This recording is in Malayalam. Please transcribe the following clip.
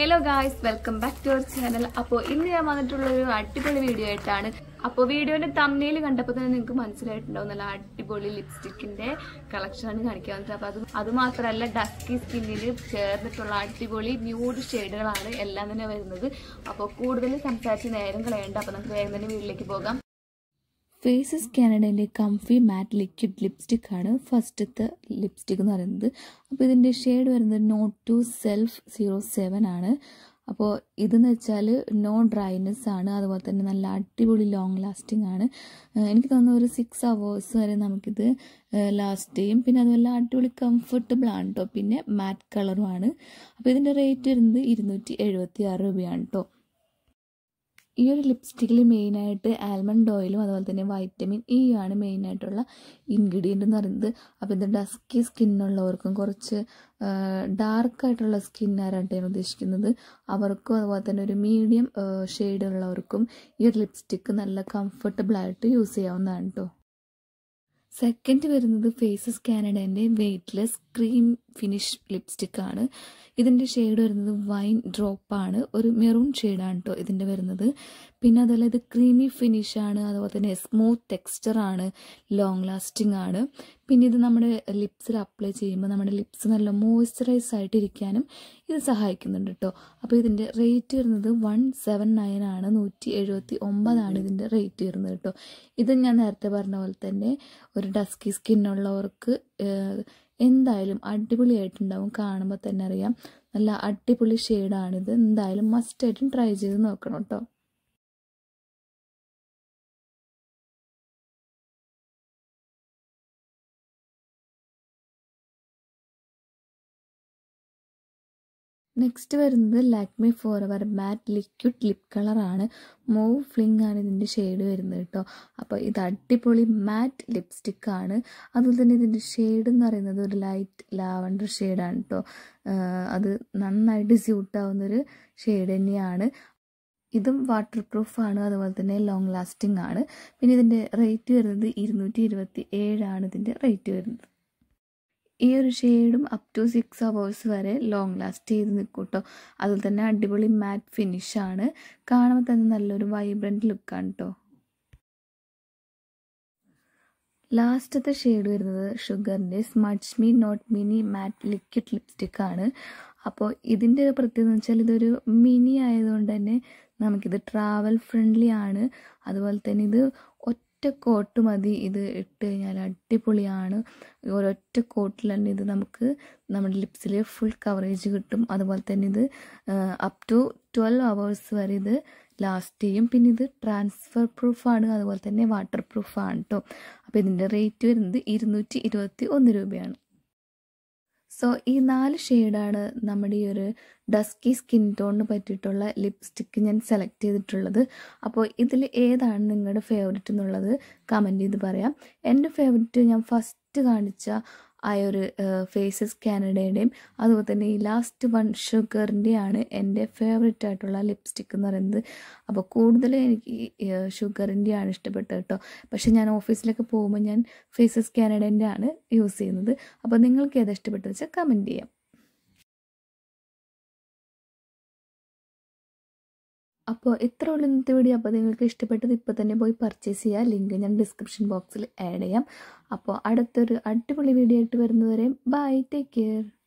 hello guys welcome back to our channel അപ്പോൾ ഇന്ന് ഞാൻ വന്നിട്ടുള്ള ഒരു അടിപൊളി വീഡിയോ ആയിട്ടാണ് അപ്പോൾ വീഡിയോൻ്റെ തമ്മിയിൽ കണ്ടപ്പോൾ തന്നെ നിങ്ങൾക്ക് മനസ്സിലായിട്ടുണ്ടാവും നല്ല അടിപൊളി ലിപ്സ്റ്റിക്കിൻ്റെ കളക്ഷനാണ് കാണിക്കാൻ വന്നത് അപ്പോൾ അത് അതുമാത്രമല്ല ഡസ്കി സ്കിന്നിൽ ചേർന്നിട്ടുള്ള അടിപൊളി ന്യൂഡ് ഷെയ്ഡുകളാണ് എല്ലാം തന്നെ വരുന്നത് അപ്പോൾ കൂടുതൽ സംസാരിച്ച് നേരം കളയേണ്ട അപ്പോൾ നമുക്ക് വേഗം തന്നെ വീട്ടിലേക്ക് പോകാം ഫേസസ് കാനഡേൻ്റെ കംഫി മാറ്റ് ലിക്വിഡ് ലിപ്സ്റ്റിക് ആണ് ഫസ്റ്റത്തെ ലിപ്സ്റ്റിക് എന്ന് പറയുന്നത് അപ്പോൾ ഇതിൻ്റെ ഷെയ്ഡ് വരുന്നത് no to self zero seven ആണ് അപ്പോൾ ഇതെന്ന് വെച്ചാൽ നോ ഡ്രൈനെസ് ആണ് അതുപോലെ തന്നെ നല്ല അടിപൊളി ലോങ് ലാസ്റ്റിംഗ് ആണ് എനിക്ക് തോന്നുന്നു ഒരു സിക്സ് അവേഴ്സ് വരെ നമുക്കിത് ലാസ്റ്റ് ചെയ്യും പിന്നെ അതുപോലെ അടിപൊളി കംഫർട്ടബിൾ ആണ് കേട്ടോ പിന്നെ മാറ്റ് കളറുമാണ് അപ്പോൾ ഇതിൻ്റെ റേറ്റ് വരുന്നത് ഇരുന്നൂറ്റി എഴുപത്തി ആറ് രൂപയാണ് കേട്ടോ ഈ ഒരു ലിപ്സ്റ്റിക്കിൽ മെയിനായിട്ട് ആൽമണ്ട് ഓയിലും അതുപോലെ തന്നെ വൈറ്റമിൻ ഇ e ആണ് മെയിനായിട്ടുള്ള ഇൻഗ്രീഡിയൻ്റ് എന്ന് പറയുന്നത് അപ്പോൾ ഇത് ഡസ്കി സ്കിന്നുള്ളവർക്കും കുറച്ച് ഡാർക്കായിട്ടുള്ള സ്കിന്നാരാണ് ഞാൻ ഉദ്ദേശിക്കുന്നത് അവർക്കും അതുപോലെ തന്നെ ഒരു മീഡിയം ഷെയ്ഡ് ഉള്ളവർക്കും ഈ ഒരു ലിപ്സ്റ്റിക്ക് നല്ല കംഫർട്ടബിളായിട്ട് യൂസ് ചെയ്യാവുന്നതാണ് കേട്ടോ സെക്കൻഡ് വരുന്നത് ഫേസസ് കാനഡേൻ്റെ വെയ്റ്റ്ലെസ് ക്രീം ഫിനിഷ് ആണ് ഇതിൻ്റെ ഷെയ്ഡ് വരുന്നത് വൈൻ ഡ്രോപ്പ് ആണ് ഒരു മെറൂൺ ഷെയ്ഡാണ് കേട്ടോ ഇതിൻ്റെ വരുന്നത് പിന്നെ അതുപോലെ ഇത് ക്രീമി ഫിനിഷ് ആണ് അതുപോലെ തന്നെ സ്മൂത്ത് ടെക്സ്ചർ ആണ് ലോങ് ലാസ്റ്റിംഗ് ആണ് പിന്നെ ഇത് നമ്മുടെ ലിപ്സിൽ അപ്ലൈ ചെയ്യുമ്പോൾ നമ്മുടെ ലിപ്സ് നല്ല മോയ്സ്ചറൈസ് ആയിട്ടിരിക്കാനും ഇത് സഹായിക്കുന്നുണ്ട് കേട്ടോ അപ്പോൾ ഇതിൻ്റെ റേറ്റ് വരുന്നത് വൺ സെവൻ നയൻ ആണ് നൂറ്റി എഴുപത്തി ഒമ്പതാണ് ഇതിൻ്റെ റേറ്റ് വരുന്നത് കേട്ടോ ഇത് ഞാൻ നേരത്തെ പറഞ്ഞ പോലെ തന്നെ ഒരു ഡസ്കി സ്കിന്നുള്ളവർക്ക് എന്തായാലും അടിപൊളിയായിട്ടുണ്ടാവും കാണുമ്പോൾ തന്നെ അറിയാം നല്ല അടിപൊളി ഷെയ്ഡാണിത് എന്തായാലും മസ്റ്റായിട്ടും ട്രൈ ചെയ്ത് നോക്കണം കേട്ടോ നെക്സ്റ്റ് വരുന്നത് Lakme forever matte liquid lip കളറാണ് മൂവ് ഫ്ലിംഗ് ആണ് ഇതിൻ്റെ ഷെയ്ഡ് വരുന്നത് കേട്ടോ അപ്പോൾ ഇത് അടിപൊളി മാറ്റ് ലിപ്സ്റ്റിക് ആണ് അതുപോലെ തന്നെ ഇതിൻ്റെ ഷെയ്ഡ് എന്ന് പറയുന്നത് ഒരു ലൈറ്റ് ലാവണ്ടർ ഷെയ്ഡാണ് കേട്ടോ അത് നന്നായിട്ട് സ്യൂട്ടാവുന്നൊരു ഷെയ്ഡ് തന്നെയാണ് ഇതും വാട്ടർ പ്രൂഫാണ് അതുപോലെ തന്നെ ലോങ് ലാസ്റ്റിംഗ് ആണ് പിന്നെ ഇതിൻ്റെ റേറ്റ് വരുന്നത് ഇരുന്നൂറ്റി ഇരുപത്തി ഏഴാണ് ഇതിൻ്റെ റേറ്റ് വരുന്നത് ഈ ഒരു ഷെയ്ഡും അപ് ടു സിക്സ് അവേഴ്സ് വരെ ലോങ് ലാസ്റ്റ് ചെയ്ത് നിൽക്കും കേട്ടോ തന്നെ അടിപൊളി മാറ്റ് ഫിനിഷാണ് കാണുമ്പോൾ തന്നെ നല്ലൊരു വൈബ്രൻറ്റ് ലുക്കാണ് കേട്ടോ ലാസ്റ്റത്തെ ഷെയ്ഡ് വരുന്നത് ഷുഗറിൻ്റെ smudge me not mini matte liquid lipstick ആണ് അപ്പോൾ ഇതിൻ്റെ പ്രത്യേകത എന്ന് വെച്ചാൽ ഇതൊരു മിനി ആയതുകൊണ്ട് തന്നെ നമുക്കിത് ട്രാവൽ ഫ്രണ്ട്ലി ആണ് അതുപോലെ തന്നെ ഇത് ഒറ്റ ഒരൊറ്റ കോട്ട് മതി ഇത് ഇട്ട് കഴിഞ്ഞാൽ അടിപൊളിയാണ് ഒരൊറ്റ കോട്ടിൽ തന്നെ ഇത് നമുക്ക് നമ്മുടെ ലിപ്സിൽ ഫുൾ കവറേജ് കിട്ടും അതുപോലെ തന്നെ ഇത് അപ് ടു ട്വൽവ് അവേഴ്സ് വരെ ഇത് ലാസ്റ്റ് ചെയ്യും പിന്നെ ഇത് ട്രാൻസ്ഫർ പ്രൂഫാണ് അതുപോലെ തന്നെ വാട്ടർ പ്രൂഫാണ് കേട്ടോ അപ്പോൾ ഇതിൻ്റെ റേറ്റ് വരുന്നത് ഇരുന്നൂറ്റി ഇരുപത്തി ഒന്ന് രൂപയാണ് സോ ഈ നാല് ഷെയ്ഡാണ് നമ്മുടെ ഈ ഒരു ഡസ്കി സ്കിൻ ടോണിന് പറ്റിയിട്ടുള്ള ലിപ്സ്റ്റിക്ക് ഞാൻ സെലക്ട് ചെയ്തിട്ടുള്ളത് അപ്പോൾ ഇതിൽ ഏതാണ് നിങ്ങളുടെ ഫേവററ്റ് എന്നുള്ളത് കമൻറ്റ് ചെയ്ത് പറയാം എൻ്റെ ഫേവററ്റ് ഞാൻ ഫസ്റ്റ് കാണിച്ച ആ ഒരു ഫേസസ് കാനഡയുടെയും അതുപോലെ തന്നെ ഈ ലാസ്റ്റ് വൺ ഷുഗറിൻ്റെയാണ് എൻ്റെ ഫേവറേറ്റ് ആയിട്ടുള്ള ലിപ്സ്റ്റിക് എന്ന് പറയുന്നത് അപ്പോൾ കൂടുതലും എനിക്ക് ഷുഗറിൻ്റെയാണ് ഇഷ്ടപ്പെട്ടത് കേട്ടോ പക്ഷേ ഞാൻ ഓഫീസിലൊക്കെ പോകുമ്പോൾ ഞാൻ ഫേസസ് കാനഡേൻ്റെ ആണ് യൂസ് ചെയ്യുന്നത് അപ്പോൾ നിങ്ങൾക്ക് ഏതാ ഇഷ്ടപ്പെട്ടത് വെച്ചാൽ കമൻറ്റ് ചെയ്യാം അപ്പോൾ ഇത്ര ഉള്ളൂ വീഡിയോ അപ്പോൾ നിങ്ങൾക്ക് ഇഷ്ടപ്പെട്ടത് ഇപ്പോൾ തന്നെ പോയി പർച്ചേസ് ചെയ്യുക ലിങ്ക് ഞാൻ ഡിസ്ക്രിപ്ഷൻ ബോക്സിൽ ആഡ് ചെയ്യാം അപ്പോൾ അടുത്തൊരു അടിപൊളി വീഡിയോ ആയിട്ട് വരുന്നവരെ ബൈ ടേക്ക് കെയർ